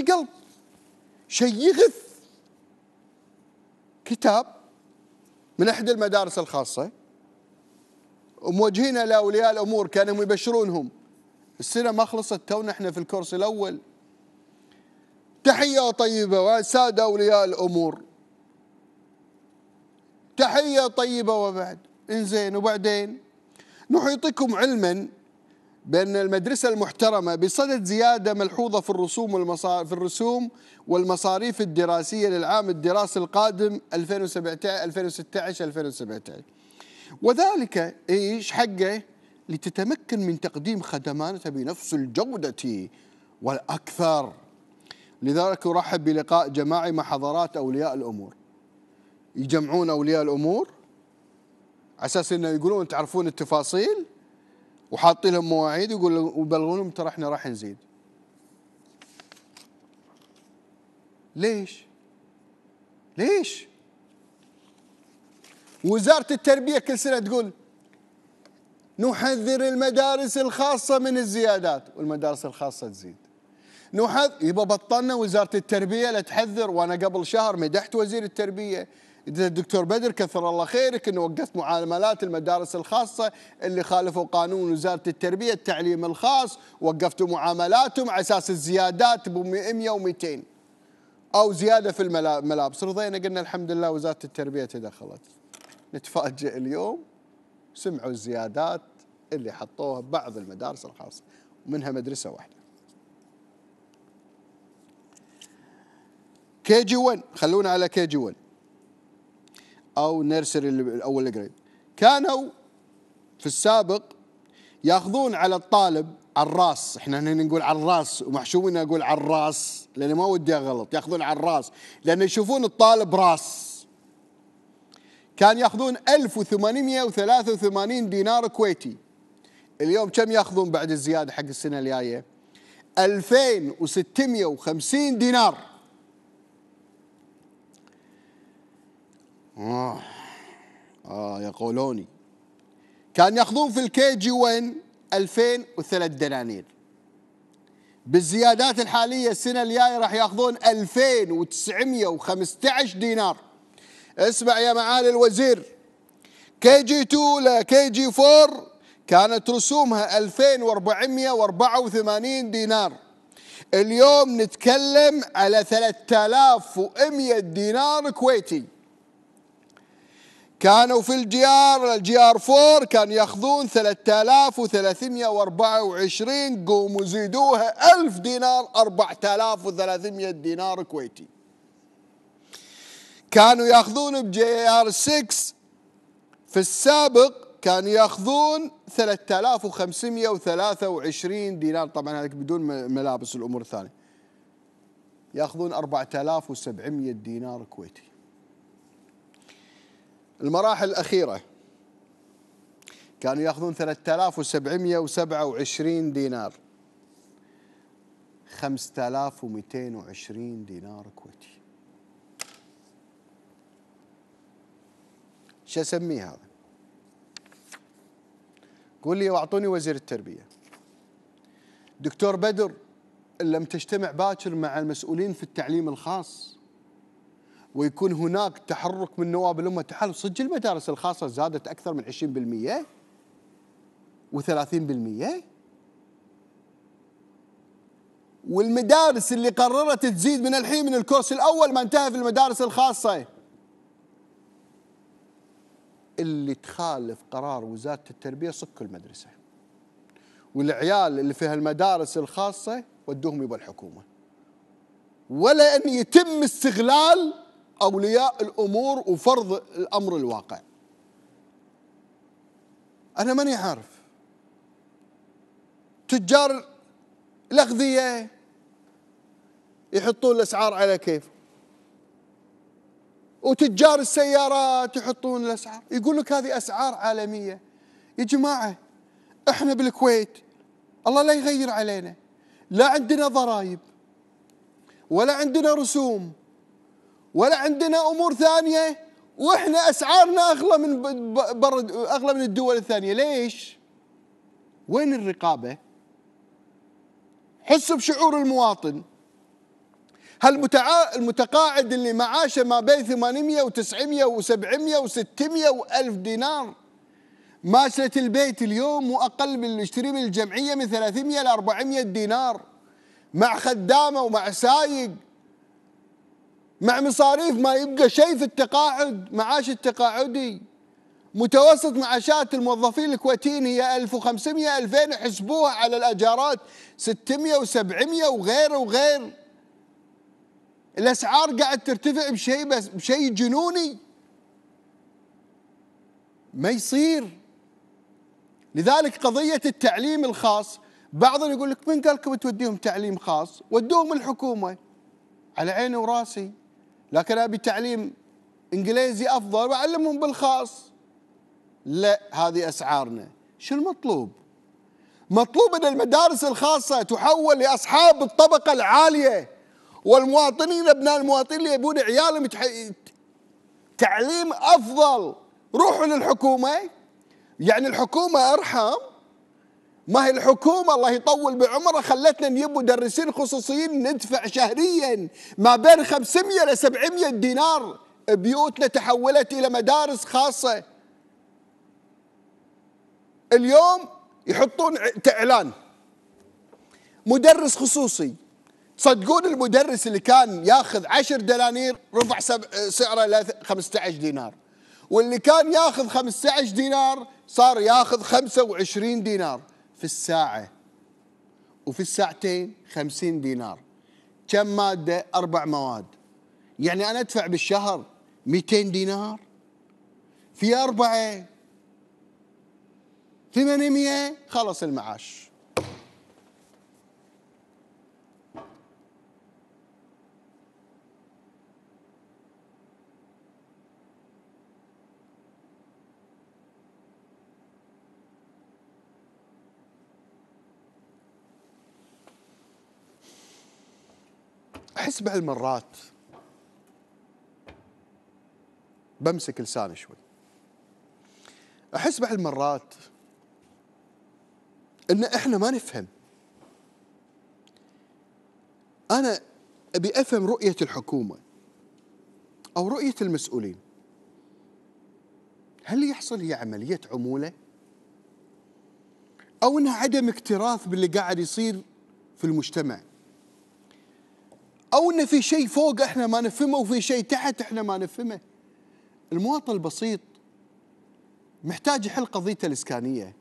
القلب شيء يغث كتاب من احدى المدارس الخاصه وموجهينه لاولياء الامور كانهم يبشرونهم السنه ما خلصت تونا احنا في الكورس الاول تحيه طيبه وساده اولياء الامور تحيه طيبه وبعد انزين وبعدين نحيطكم علما بأن المدرسة المحترمة بصدد زيادة ملحوظة في الرسوم والمصار في الرسوم والمصاريف الدراسية للعام الدراسي القادم 2017 2016 2017 وذلك ايش حقه لتتمكن من تقديم خدماتها بنفس الجودة والأكثر لذلك أرحب بلقاء جماعي مع حضرات أولياء الأمور يجمعون أولياء الأمور على أساس أنه يقولون تعرفون التفاصيل وحاطين لهم مواعيد يقول وبلغونهم ترى احنا راح نزيد ليش ليش وزارة التربية كل سنة تقول نحذر المدارس الخاصة من الزيادات والمدارس الخاصة تزيد نحذر يبقى بطلنا وزارة التربية لا تحذر وأنا قبل شهر مدحت وزير التربية الدكتور بدر كثر الله خيرك انه وقفت معاملات المدارس الخاصه اللي خالفوا قانون وزاره التربيه التعليم الخاص وقفتوا معاملاتهم على اساس الزيادات ب 100 و200 او زياده في الملابس رضينا قلنا الحمد لله وزاره التربيه تدخلت نتفاجئ اليوم سمعوا الزيادات اللي حطوها بعض المدارس الخاصه ومنها مدرسه واحده كي جي 1 خلونا على كي جي 1 او نيرسري الاول جريد كانوا في السابق ياخذون على الطالب على الراس احنا هنا نقول على الراس ومحشوم اني اقول على الراس لاني ما ودي اغلط ياخذون على الراس لان يشوفون الطالب راس كان ياخذون 1883 دينار كويتي اليوم كم ياخذون بعد الزياده حق السنه الجايه 2650 دينار آه آه يقولوني كان يأخذون في الكي جي 1 2003 دنانير بالزيادات الحالية السنة الجاية راح يأخذون 2915 دينار اسمع يا معالي الوزير كي جي 2 لكي جي 4 كانت رسومها 2484 دينار اليوم نتكلم على 3100 دينار كويتي كانوا في الجيار الجيار فور كان ياخذون 3324 قوموا زيدوها 1000 دينار 4300 دينار كويتي كانوا ياخذون بجي ار 6 في السابق كانوا ياخذون 3523 دينار طبعا هذا بدون ملابس الامور الثانيه ياخذون 4700 دينار كويتي المراحل الأخيرة كانوا ياخذون 3727 دينار 5220 دينار كويتي شو اسميه هذا؟ قول لي واعطوني وزير التربيه دكتور بدر لم تجتمع باكر مع المسؤولين في التعليم الخاص ويكون هناك تحرك من نواب الامه تعالوا صدق المدارس الخاصه زادت اكثر من 20% و30% والمدارس اللي قررت تزيد من الحين من الكورس الاول ما انتهى في المدارس الخاصه اللي تخالف قرار وزاره التربيه صك المدرسه والعيال اللي في هالمدارس الخاصه ودوهم يبقى الحكومه ولا ان يتم استغلال أولياء الأمور وفرض الأمر الواقع أنا ماني عارف تجار الأغذية يحطون الأسعار على كيف وتجار السيارات يحطون الأسعار يقول لك هذه أسعار عالمية يا جماعة احنا بالكويت الله لا يغير علينا لا عندنا ضرائب ولا عندنا رسوم ولا عندنا امور ثانيه واحنا اسعارنا اغلى من برد اغلى من الدول الثانيه ليش وين الرقابه حسوا بشعور المواطن هل المتقاعد اللي معاشه ما بين 800 و900 و700 و600 و1000 دينار ماشلة البيت اليوم واقل من اللي يشتري من الجمعيه من 300 ل 400 دينار مع خدامه ومع سايق مع مصاريف ما يبقى شيء في التقاعد معاش التقاعدي متوسط معاشات الموظفين الكويتيين هي 1500 2000 حسبوها على الاجارات 600 و700 وغيره وغير الاسعار قاعد ترتفع بشيء بس بشيء جنوني ما يصير لذلك قضيه التعليم الخاص بعضهم يقول لك من قال لكم توديهم تعليم خاص ودوهم الحكومه على عيني وراسي لكن ابي تعليم انجليزي افضل واعلمهم بالخاص لا هذه اسعارنا شو المطلوب مطلوب ان المدارس الخاصه تحول لاصحاب الطبقه العاليه والمواطنين ابناء المواطنين اللي يبون عيالهم تعليم افضل روحوا للحكومه يعني الحكومه ارحم ما هي الحكومة الله يطول بعمره خلتنا نجيب مدرسين خصوصيين ندفع شهريا ما بين 500 ل 700 دينار بيوتنا تحولت إلى مدارس خاصة اليوم يحطون إعلان مدرس خصوصي تصدقون المدرس اللي كان ياخذ 10 دنانير رفع سعره ل 15 دينار واللي كان ياخذ 15 دينار صار ياخذ 25 دينار في الساعة وفي الساعتين خمسين دينار كم مادة أربع مواد يعني أنا أدفع بالشهر 200 دينار في أربعة 800 خلص المعاش أحس بهالمرات بمسك لساني شوي أحس بهالمرات إن إحنا ما نفهم أنا أبي أفهم رؤية الحكومة أو رؤية المسؤولين هل يحصل هي عملية عمولة؟ أو أنها عدم اكتراث باللي قاعد يصير في المجتمع او ان في شيء فوق احنا ما نفهمه وفي شيء تحت احنا ما نفهمه المواطن البسيط محتاج يحل قضيته الاسكانيه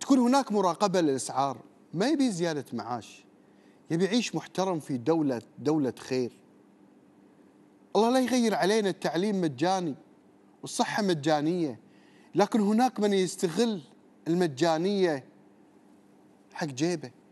تكون هناك مراقبه للاسعار ما يبي زياده معاش يبي يعيش محترم في دوله دوله خير الله لا يغير علينا التعليم مجاني والصحه مجانيه لكن هناك من يستغل المجانيه حق جيبه